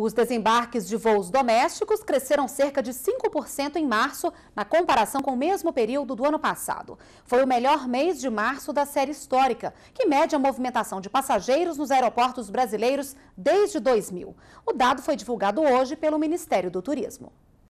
Os desembarques de voos domésticos cresceram cerca de 5% em março, na comparação com o mesmo período do ano passado. Foi o melhor mês de março da série histórica, que mede a movimentação de passageiros nos aeroportos brasileiros desde 2000. O dado foi divulgado hoje pelo Ministério do Turismo.